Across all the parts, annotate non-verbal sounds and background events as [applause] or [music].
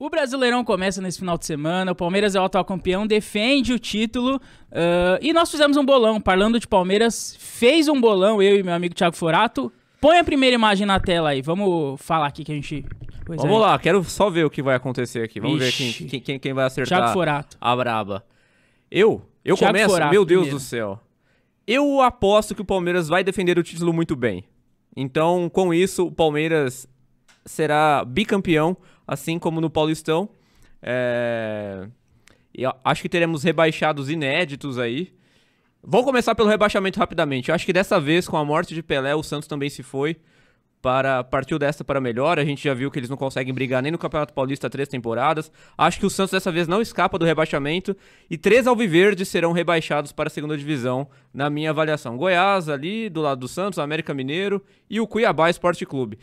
O Brasileirão começa nesse final de semana, o Palmeiras é o atual campeão, defende o título. Uh, e nós fizemos um bolão, falando de Palmeiras, fez um bolão, eu e meu amigo Thiago Forato. Põe a primeira imagem na tela aí, vamos falar aqui que a gente. Pois vamos é. lá, quero só ver o que vai acontecer aqui. Vamos Ixi. ver quem, quem, quem, vai acertar Thiago Forato. a braba. Eu? Eu Thiago começo? Forato, meu Deus primeiro. do céu. Eu aposto que o Palmeiras vai defender o título muito bem. Então, com isso, o Palmeiras será bicampeão, assim como no Paulistão. É... acho que teremos rebaixados inéditos aí. Vou começar pelo rebaixamento rapidamente. Eu acho que dessa vez, com a morte de Pelé, o Santos também se foi para partiu desta para melhor. A gente já viu que eles não conseguem brigar nem no Campeonato Paulista três temporadas. Acho que o Santos dessa vez não escapa do rebaixamento e três alviverdes serão rebaixados para a segunda divisão, na minha avaliação. Goiás ali do lado do Santos, América Mineiro e o Cuiabá Esporte Clube.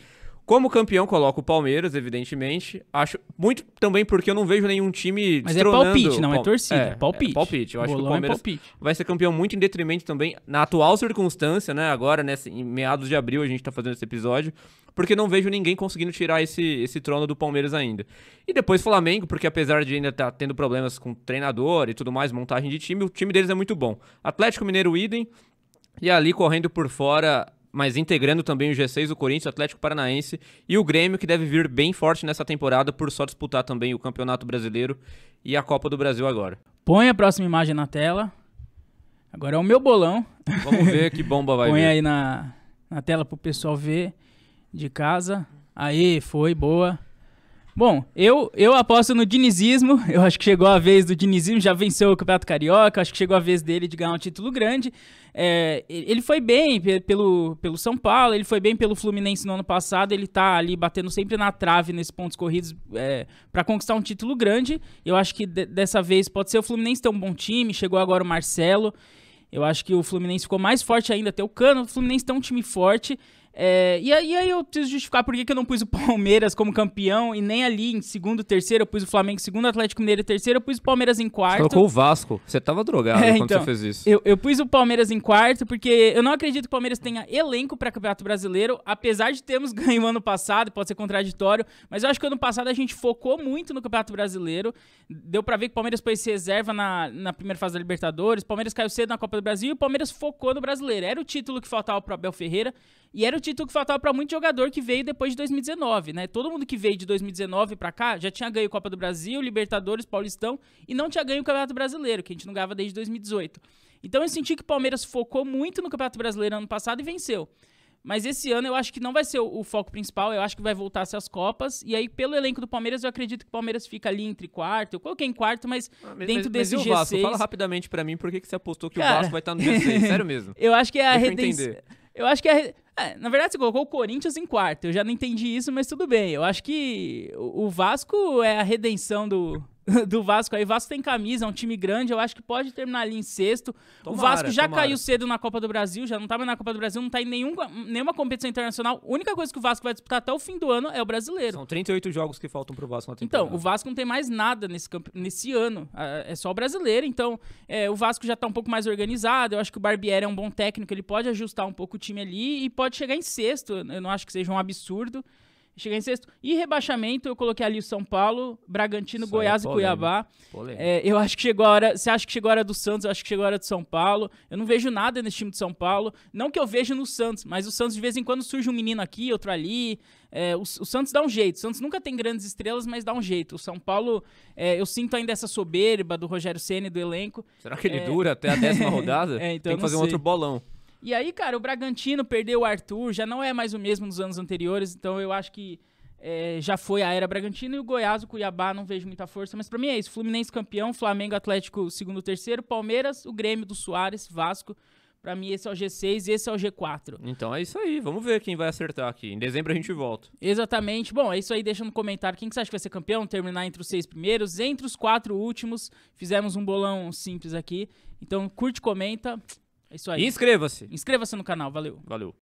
Como campeão, coloco o Palmeiras, evidentemente. Acho muito também porque eu não vejo nenhum time Mas é palpite, não é torcida. É, é palpite. É palpite. Eu acho Bolão que o é Palmeiras é vai ser campeão muito em detrimento também, na atual circunstância, né? Agora, nessa, né, assim, em meados de abril, a gente tá fazendo esse episódio. Porque não vejo ninguém conseguindo tirar esse, esse trono do Palmeiras ainda. E depois Flamengo, porque apesar de ainda estar tá tendo problemas com treinador e tudo mais, montagem de time, o time deles é muito bom. Atlético Mineiro, idem. E ali correndo por fora, mas integrando também o G6, o Corinthians, o Atlético Paranaense e o Grêmio, que deve vir bem forte nessa temporada por só disputar também o Campeonato Brasileiro e a Copa do Brasil agora. Põe a próxima imagem na tela. Agora é o meu bolão. Vamos ver que [laughs] bomba vai Põe vir. aí na, na tela o pessoal ver de casa. Aí, foi, boa. Bom, eu, eu aposto no dinizismo. [laughs] Eu acho que chegou a vez do dinizismo, já venceu o Campeonato Carioca. Acho que chegou a vez dele de ganhar um título grande. É, ele foi bem pelo, pelo São Paulo, ele foi bem pelo Fluminense no ano passado. Ele tá ali batendo sempre na trave nesses pontos corridos é, para conquistar um título grande. Eu acho que dessa vez pode ser o Fluminense ter um bom time. Chegou agora o Marcelo. Eu acho que o Fluminense ficou mais forte ainda, até o Cano. O Fluminense tem um time forte. É, e, aí, e, aí eu preciso justificar por que, que eu não pus o Palmeiras como campeão e nem ali em segundo, terceiro, eu pus o Flamengo em segundo, Atlético Mineiro em terceiro, eu pus o Palmeiras em quarto. Você colocou o Vasco. Você tava drogado [laughs] é, quando então, você fez isso. Eu, eu pus o Palmeiras em quarto porque eu não acredito que o Palmeiras tenha elenco para Campeonato Brasileiro, apesar de termos [laughs] ganho ano passado, pode ser contraditório, mas eu acho que ano passado a gente focou muito no Campeonato Brasileiro. Deu para ver que o Palmeiras foi reserva na, na primeira fase da Libertadores, o Palmeiras caiu cedo na Copa do Brasil e o Palmeiras focou no Brasileiro. Era o título que faltava pro Abel Ferreira e era o título que faltava para muito jogador que veio depois de 2019, né? Todo mundo que veio de 2019 para cá já tinha ganho Copa do Brasil, Libertadores, Paulistão e não tinha ganho o Campeonato Brasileiro, que a gente não ganhava desde 2018. Então eu senti que o Palmeiras focou muito no Campeonato Brasileiro ano passado e venceu. Mas esse ano eu acho que não vai ser o, foco principal, eu acho que vai voltar -se as Copas. E aí, pelo elenco do Palmeiras, eu acredito que o Palmeiras fica ali entre quarto. Eu coloquei em quarto, mas, ah, mas dentro mas, desse mas e o Vasco? G6... Fala rapidamente para mim por que, que você apostou que Cara... o Vasco vai estar no G6, sério mesmo. [laughs] eu acho que é a redenção. Eu, eu acho que é a é, na verdade, você colocou o Corinthians em quarto. Eu já não entendi isso, mas tudo bem. Eu acho que o Vasco é a redenção do, [laughs] do Vasco aí. Vasco tem camisa, é um time grande, eu acho que pode terminar ali em sexto. Tomara, o Vasco já tomara. caiu cedo na Copa do Brasil, já não tá mais na Copa do Brasil, não tá em nenhum, nenhuma competição internacional. A única coisa que o Vasco vai disputar até o fim do ano é o brasileiro. São 38 jogos que faltam pro Vasco na temporada. Então, o Vasco não tem mais nada nesse, nesse ano, ah, é só o brasileiro. Então, é, o Vasco já tá um pouco mais organizado, eu acho que o Barbieri é um bom técnico, ele pode ajustar um pouco o time ali e pode chegar em sexto. Eu não acho que seja um absurdo chegar em sexto. E rebaixamento, eu coloquei ali o São Paulo, Bragantino, Isso é Goiás é e Cuiabá. É, eu acho que chegou a hora. Você acha que chegou a hora do Santos? Eu acho que chegou a hora do São Paulo. Eu não vejo nada nesse time de São Paulo. Não que eu veja no Santos, mas o Santos de vez em quando surge um menino aqui, outro ali. É, o, o, Santos dá um jeito. O Santos nunca tem grandes estrelas, mas dá um jeito. O São Paulo, é, eu sinto ainda essa soberba do Rogério Ceni do elenco. Será que ele é. dura até a décima [laughs] rodada? É, então tem que fazer sei. um outro bolão. E aí, cara, o Bragantino perdeu o Arthur, já não é mais o mesmo nos anos anteriores, então eu acho que é, já foi a era Bragantino e o Goiás, o Cuiabá, não vejo muita força, mas para mim é isso. Fluminense campeão, Flamengo, Atlético, segundo, terceiro, Palmeiras, o Grêmio do Soares, Vasco. Para mim, esse é o G6 e esse é o G4. Então é isso aí. Vamos ver quem vai acertar aqui. Em dezembro a gente volta. Exatamente. Bom, é isso aí. Deixa no comentário quem que você acha que vai ser campeão. Terminar entre os seis primeiros, entre os quatro últimos. Fizemos um bolão simples aqui. Então curte, comenta. É isso aí. Inscreva-se. Inscreva-se no canal. Valeu. Valeu.